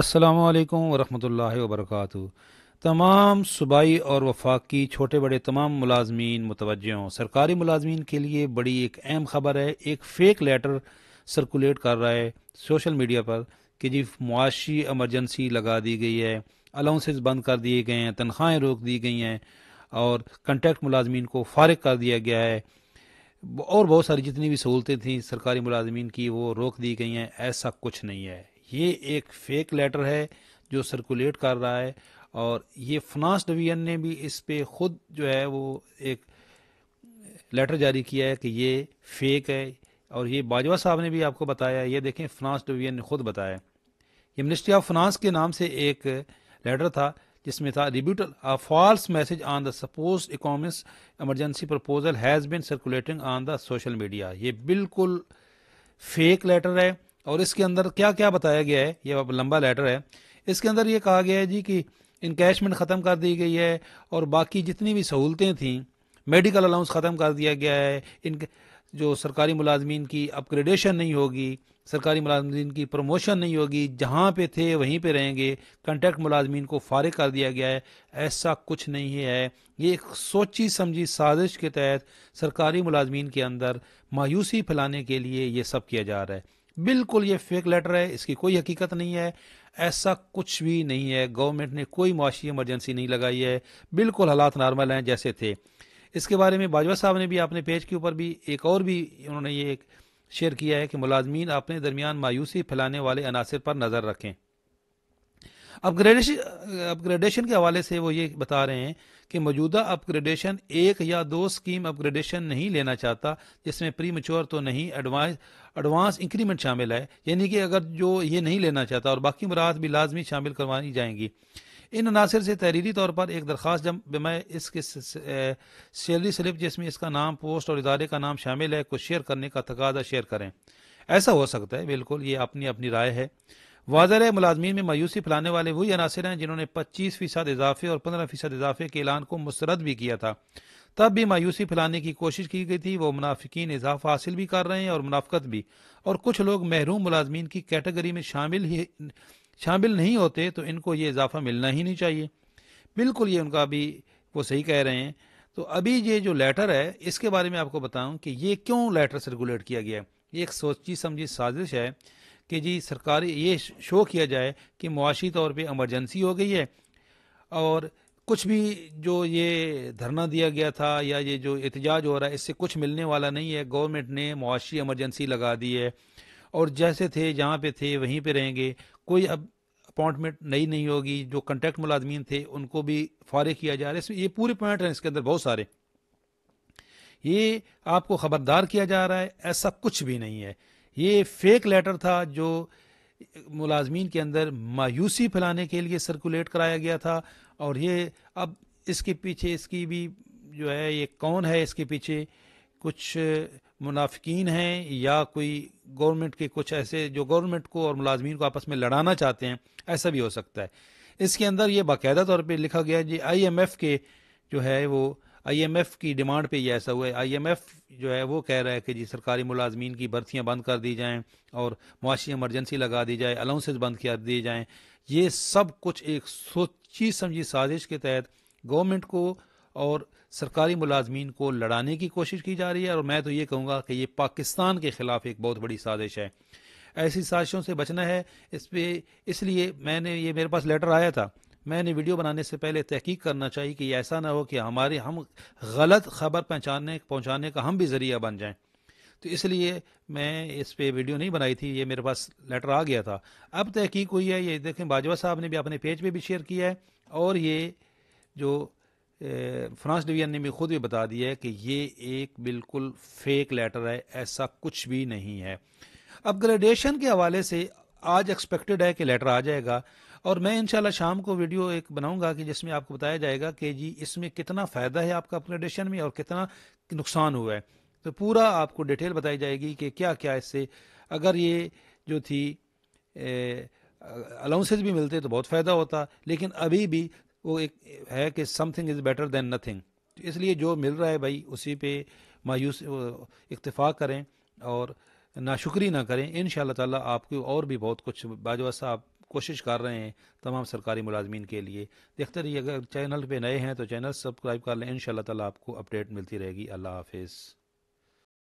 असलकम वरहमल वबरक तमाम सूबाई और वफाकी छोटे बड़े तमाम मुलाजमीन मुतवजों सरकारी मुलाजमीन के लिए बड़ी एक अहम खबर है एक फ़ेक लेटर सर्कुलेट कर रहा है सोशल मीडिया पर कि जी मुआशी एमरजेंसी लगा दी गई है अलाउंसेस बंद कर दिए गए हैं तनख्वाहें रोक दी गई हैं और कंटेक्ट मुलाजमीन को फारग कर दिया गया है और बहुत सारी जितनी भी सहूलतें थी सरकारी मुलाजमीन की वो रोक दी गई हैं ऐसा कुछ नहीं है ये एक फेक लेटर है जो सर्कुलेट कर रहा है और ये फ्रांस डिवीजन ने भी इस पर खुद जो है वो एक लेटर जारी किया है कि ये फेक है और ये बाजवा साहब ने भी आपको बताया ये देखें फ्रांस डिवीजन ने खुद बताया ये मिनिस्ट्री ऑफ फ्रांस के नाम से एक लेटर था जिसमें था rebuttal a false message on the suppose economics emergency proposal has been circulating on the social media ये बिल्कुल फेक लेटर है और इसके अंदर क्या क्या बताया गया है ये लंबा लेटर है इसके अंदर ये कहा गया है जी कि इनकेशमेंट ख़त्म कर दी गई है और बाकी जितनी भी सहूलतें थीं मेडिकल अलाउंस ख़त्म कर दिया गया है इन जो सरकारी मुलाजमीन की अपग्रेडेशन नहीं होगी सरकारी मुलाजमीन की प्रमोशन नहीं होगी जहाँ पे थे वहीं पे रहेंगे कंट्रैक्ट मुलाजमीन को फारिग कर दिया गया है ऐसा कुछ नहीं है ये एक सोची समझी साजिश के तहत सरकारी मुलाजमीन के अंदर मायूसी फैलाने के लिए ये सब किया जा रहा है बिल्कुल ये फेक लेटर है इसकी कोई हकीकत नहीं है ऐसा कुछ भी नहीं है गवर्नमेंट ने कोई मुआशी इमरजेंसी नहीं लगाई है बिल्कुल हालात नॉर्मल हैं जैसे थे इसके बारे में बाजवा साहब ने भी अपने पेज के ऊपर भी एक और भी उन्होंने ये एक शेयर किया है कि मुलाजमीन अपने दरमियान मायूसी फैलाने वाले अनासर पर नज़र रखें अपग्रेडेशन अपग्रेडेशन के हवाले से वो ये बता रहे हैं कि मौजूदा अपग्रेडेशन एक या दो स्कीम अपग्रेडेशन नहीं लेना चाहता जिसमें प्री मच्योर तो नहीं एडवांस एडवांस इंक्रीमेंट शामिल है यानी कि अगर जो ये नहीं लेना चाहता और बाकी मुराद भी लाजमी शामिल करवाई जाएंगी इन अनासर से तहरीरी तौर पर एक दरख्वास्त जब मैं इसके सैलरी स्लिप जिसमें इसका नाम पोस्ट और इदारे का नाम शामिल है को शेयर करने का तकादा शेयर करें ऐसा हो सकता है बिल्कुल ये अपनी अपनी राय है वाजर मुलाजमीन में मायूसी फैलाने वाले वही अनासर हैं जिन्होंने पच्चीस फीसद इजाफे और पंद्रह फीसद इजाफे के ऐलान को मुस्रद भी किया था तब भी मायूसी फैलाने की कोशिश की गई थी वो मुनाफिकीन इजाफा हासिल भी कर रहे हैं और मुनाफ्त भी और कुछ लोग महरूम मुलाजमीन की कैटेगरी में शामिल ही शामिल नहीं होते तो इनको ये इजाफा मिलना ही नहीं चाहिए बिल्कुल ये उनका अभी वो सही कह रहे हैं तो अभी ये जो लेटर है इसके बारे में आपको बताऊं कि ये क्यों लेटर सर्कुलेट किया गया है ये एक सोची समझी साजिश है कि जी सरकार ये शो किया जाए कि मुआशी तौर पे एमरजेंसी हो गई है और कुछ भी जो ये धरना दिया गया था या ये जो एहतजाज हो रहा है इससे कुछ मिलने वाला नहीं है गवर्नमेंट ने मुआशी एमरजेंसी लगा दी है और जैसे थे जहाँ पे थे वहीं पे रहेंगे कोई अब अपॉइंटमेंट नई नहीं होगी जो कंटेक्ट मुलाजमीन थे उनको भी फारिग किया जा रहा है ये पूरे पॉइंट हैं इसके अंदर बहुत सारे ये आपको खबरदार किया जा रहा है ऐसा कुछ भी नहीं है ये फेक लेटर था जो मुलाजमीन के अंदर मायूसी फैलाने के लिए सर्कुलेट कराया गया था और ये अब इसके पीछे इसकी भी जो है ये कौन है इसके पीछे कुछ मुनाफिकीन हैं या कोई गवर्नमेंट के कुछ ऐसे जो गवर्नमेंट को और मुलाजमीन को आपस में लड़ाना चाहते हैं ऐसा भी हो सकता है इसके अंदर ये बाकायदा तौर पर लिखा गया जी आई एम एफ़ के जो है वो आईएमएफ की डिमांड पे ये ऐसा हुआ है आईएमएफ जो है वो कह रहा है कि जी सरकारी मुलाजमीन की भर्तियाँ बंद कर दी जाएँ और मुआशी एमरजेंसी लगा दी जाए अलाउंसेज बंद कर दिए जाएँ ये सब कुछ एक सोची समझी साजिश के तहत गवर्नमेंट को और सरकारी मुलाजमीन को लड़ाने की कोशिश की जा रही है और मैं तो ये कहूँगा कि ये पाकिस्तान के ख़िलाफ़ एक बहुत बड़ी साजिश है ऐसी साजिशों से बचना है इस पर इसलिए मैंने ये मेरे पास लेटर आया था मैंने वीडियो बनाने से पहले तहकीक करना चाहिए कि ऐसा ना हो कि हमारे हम गलत खबर पहुंचाने पहुँचाने का हम भी ज़रिया बन जाएं तो इसलिए मैं इस पर वीडियो नहीं बनाई थी ये मेरे पास लेटर आ गया था अब तहकीक हुई है ये देखें बाजवा साहब ने भी अपने पेज पे भी शेयर किया है और ये जो फ्रांस डिवीजन ने भी खुद भी बता दिया है कि ये एक बिल्कुल फेक लेटर है ऐसा कुछ भी नहीं है अपग्रेडेशन के हवाले से आज एक्सपेक्टेड है कि लेटर आ जाएगा और मैं इंशाल्लाह शाम को वीडियो एक बनाऊंगा कि जिसमें आपको बताया जाएगा कि जी इसमें कितना फ़ायदा है आपका अपग्रेडेशन में और कितना नुकसान हुआ है तो पूरा आपको डिटेल बताई जाएगी कि क्या क्या इससे अगर ये जो थी अलाउंसेज भी मिलते तो बहुत फ़ायदा होता लेकिन अभी भी वो एक है कि something is better than nothing इसलिए जो मिल रहा है भाई उसी पे मायूस इतफा करें और ना शुक्री ना करें इन ताला आपको और भी बहुत कुछ बाजवा साहब कोशिश कर रहे हैं तमाम सरकारी मुलाजमीन के लिए देखते रहिए अगर चैनल पर नए हैं तो चैनल सब्सक्राइब कर लें इन ताला आपको अपडेट मिलती रहेगी अल्लाह हाफिज़